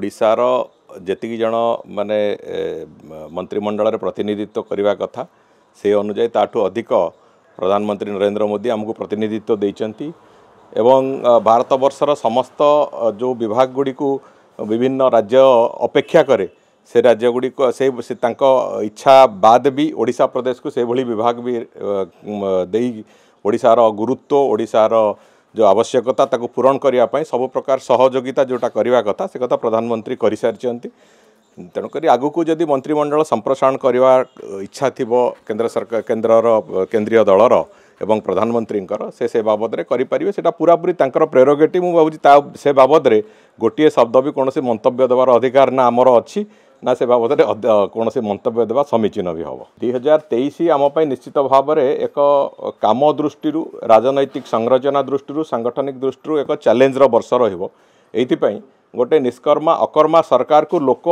ଓଡ଼ିଶାର ଯେତିକି ଜଣ ମାନେ ମନ୍ତ୍ରିମଣ୍ଡଳରେ ପ୍ରତିନିଧିତ୍ୱ କରିବା କଥା ସେହି ଅନୁଯାୟୀ ତାଠୁ ଅଧିକ ପ୍ରଧାନମନ୍ତ୍ରୀ ନରେନ୍ଦ୍ର ମୋଦି ଆମକୁ ପ୍ରତିନିଧିତ୍ୱ ଦେଇଛନ୍ତି ଏବଂ ଭାରତବର୍ଷର ସମସ୍ତ ଯେଉଁ ବିଭାଗଗୁଡ଼ିକୁ ବିଭିନ୍ନ ରାଜ୍ୟ ଅପେକ୍ଷା କରେ ସେ ରାଜ୍ୟଗୁଡ଼ିକ ସେ ତାଙ୍କ ଇଚ୍ଛା ବାଦ ବି ଓଡ଼ିଶା ପ୍ରଦେଶକୁ ସେଭଳି ବିଭାଗ ବି ଦେଇ ଓଡ଼ିଶାର ଗୁରୁତ୍ୱ ଓଡ଼ିଶାର ଯେଉଁ ଆବଶ୍ୟକତା ତାକୁ ପୂରଣ କରିବା ପାଇଁ ସବୁ ପ୍ରକାର ସହଯୋଗିତା ଯେଉଁଟା କରିବା କଥା ସେ କଥା ପ୍ରଧାନମନ୍ତ୍ରୀ କରିସାରିଛନ୍ତି ତେଣୁକରି ଆଗକୁ ଯଦି ମନ୍ତ୍ରିମଣ୍ଡଳ ସମ୍ପ୍ରସାରଣ କରିବା ଇଚ୍ଛା ଥିବ କେନ୍ଦ୍ର ସରକାର କେନ୍ଦ୍ରର କେନ୍ଦ୍ରୀୟ ଦଳର ଏବଂ ପ୍ରଧାନମନ୍ତ୍ରୀଙ୍କର ସେ ସେ ବାବଦରେ କରିପାରିବେ ସେଇଟା ପୁରାପୁରି ତାଙ୍କର ପ୍ରେରୋଗେଟି ମୁଁ ଭାବୁଛି ତା ସେ ବାବଦରେ ଗୋଟିଏ ଶବ୍ଦ ବି କୌଣସି ମନ୍ତବ୍ୟ ଦେବାର ଅଧିକାର ନା ଆମର ଅଛି ନା ସେ ବାବଦରେ କୌଣସି ମନ୍ତବ୍ୟ ଦେବା ସମୀଚୀନ ବି ହେବ ଦୁଇ ହଜାର ତେଇଶ ଆମ ପାଇଁ ନିଶ୍ଚିତ ଭାବରେ ଏକ କାମ ଦୃଷ୍ଟିରୁ ରାଜନୈତିକ ସଂରଚନା ଦୃଷ୍ଟିରୁ ସାଂଗଠନିକ ଦୃଷ୍ଟିରୁ ଏକ ଚ୍ୟାଲେଞ୍ଜର ବର୍ଷ ରହିବ ଏଇଥିପାଇଁ ଗୋଟିଏ ନିଷ୍କର୍ମା ଅକର୍ମା ସରକାରକୁ ଲୋକ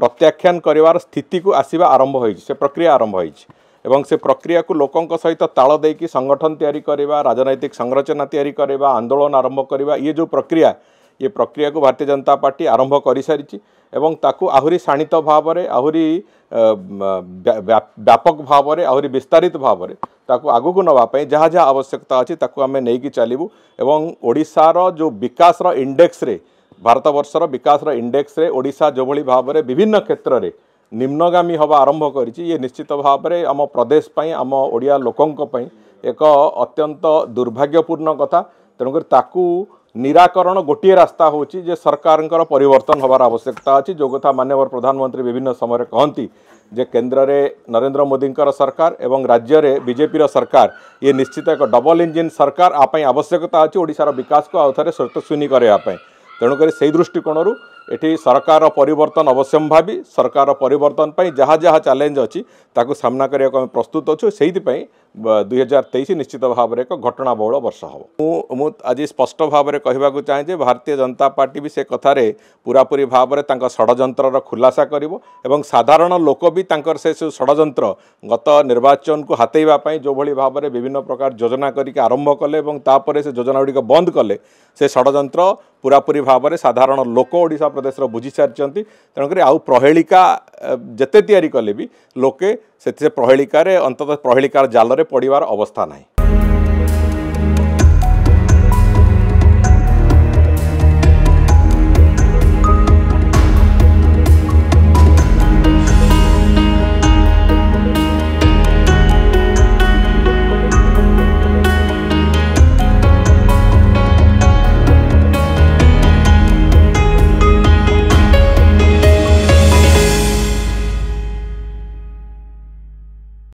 ପ୍ରତ୍ୟାଖ୍ୟାନ କରିବାର ସ୍ଥିତିକୁ ଆସିବା ଆରମ୍ଭ ହୋଇଛି ସେ ପ୍ରକ୍ରିୟା ଆରମ୍ଭ ହୋଇଛି ଏବଂ ସେ ପ୍ରକ୍ରିୟାକୁ ଲୋକଙ୍କ ସହିତ ତାଳ ଦେଇକି ସଂଗଠନ ତିଆରି କରିବା ରାଜନୈତିକ ସଂରଚନା ତିଆରି କରିବା ଆନ୍ଦୋଳନ ଆରମ୍ଭ କରିବା ଇଏ ଯେଉଁ ପ୍ରକ୍ରିୟା ଏ ପ୍ରକ୍ରିୟାକୁ ଭାରତୀୟ ଜନତା ପାର୍ଟି ଆରମ୍ଭ କରିସାରିଛି ଏବଂ ତାକୁ ଆହୁରି ଶାଣିତ ଭାବରେ ଆହୁରି ବ୍ୟାପକ ଭାବରେ ଆହୁରି ବିସ୍ତାରିତ ଭାବରେ ତାକୁ ଆଗକୁ ନେବା ପାଇଁ ଯାହା ଯାହା ଆବଶ୍ୟକତା ଅଛି ତାକୁ ଆମେ ନେଇକି ଚାଲିବୁ ଏବଂ ଓଡ଼ିଶାର ଯେଉଁ ବିକାଶର ଇଣ୍ଡେକ୍ସରେ ଭାରତବର୍ଷର ବିକାଶର ଇଣ୍ଡେକ୍ସରେ ଓଡ଼ିଶା ଯେଉଁଭଳି ଭାବରେ ବିଭିନ୍ନ କ୍ଷେତ୍ରରେ ନିମ୍ନଗାମୀ ହେବା ଆରମ୍ଭ କରିଛି ଇଏ ନିଶ୍ଚିତ ଭାବରେ ଆମ ପ୍ରଦେଶ ପାଇଁ ଆମ ଓଡ଼ିଆ ଲୋକଙ୍କ ପାଇଁ ଏକ ଅତ୍ୟନ୍ତ ଦୁର୍ଭାଗ୍ୟପୂର୍ଣ୍ଣ କଥା ତେଣୁକରି ତାକୁ ନିରାକରଣ ଗୋଟିଏ ରାସ୍ତା ହେଉଛି ଯେ ସରକାରଙ୍କର ପରିବର୍ତ୍ତନ ହେବାର ଆବଶ୍ୟକତା ଅଛି ଯେଉଁ କଥା ମାନ୍ୟବର ପ୍ରଧାନମନ୍ତ୍ରୀ ବିଭିନ୍ନ ସମୟରେ କହନ୍ତି ଯେ କେନ୍ଦ୍ରରେ ନରେନ୍ଦ୍ର ମୋଦିଙ୍କର ସରକାର ଏବଂ ରାଜ୍ୟରେ ବିଜେପିର ସରକାର ଇଏ ନିଶ୍ଚିତ ଏକ ଡବଲ ଇଞ୍ଜିନ୍ ସରକାର ଆ ପାଇଁ ଆବଶ୍ୟକତା ଅଛି ଓଡ଼ିଶାର ବିକାଶକୁ ଆଉ ଥରେ ସ୍ରୋତଶୂନୀ କରିବା ପାଇଁ ତେଣୁକରି ସେହି ଦୃଷ୍ଟିକୋଣରୁ ଏଠି ସରକାରର ପରିବର୍ତ୍ତନ ଅବଶ୍ୟମ୍ଭାବୀ ସରକାରର ପରିବର୍ତ୍ତନ ପାଇଁ ଯାହା ଯାହା ଚ୍ୟାଲେଞ୍ଜ ଅଛି ତାକୁ ସାମ୍ନା କରିବାକୁ ଆମେ ପ୍ରସ୍ତୁତ ଅଛୁ ସେଇଥିପାଇଁ ଦୁଇ ହଜାର ତେଇଶ ନିଶ୍ଚିତ ଭାବରେ ଏକ ଘଟଣାବହୁଳ ବର୍ଷ ହେବ ମୁଁ ମୁଁ ଆଜି ସ୍ପଷ୍ଟ ଭାବରେ କହିବାକୁ ଚାହେଁ ଯେ ଭାରତୀୟ ଜନତା ପାର୍ଟି ବି ସେ କଥାରେ ପୁରାପୁରି ଭାବରେ ତାଙ୍କ ଷଡ଼ଯନ୍ତ୍ରର ଖୁଲାସା କରିବ ଏବଂ ସାଧାରଣ ଲୋକ ବି ତାଙ୍କର ସେ ସବୁ ଷଡ଼ଯନ୍ତ୍ର ଗତ ନିର୍ବାଚନକୁ ହାତେଇବା ପାଇଁ ଯେଉଁଭଳି ଭାବରେ ବିଭିନ୍ନ ପ୍ରକାର ଯୋଜନା କରିକି ଆରମ୍ଭ କଲେ ଏବଂ ତାପରେ ସେ ଯୋଜନାଗୁଡ଼ିକ ବନ୍ଦ କଲେ ସେ ଷଡ଼ଯନ୍ତ୍ର ପୁରାପୁରି ଭାବରେ ସାଧାରଣ ଲୋକ ଓଡ଼ିଶା ପ୍ରଦେଶର ବୁଝିସାରିଛନ୍ତି ତେଣୁକରି ଆଉ ପ୍ରହେଳିକା ଯେତେ ତିଆରି କଲେ ବି ଲୋକେ ସେଥିରେ ପ୍ରହେଳିକାରେ ଅନ୍ତତଃ ପ୍ରହେଳିକାର ଜାଲରେ ପଡ଼ିବାର ଅବସ୍ଥା ନାହିଁ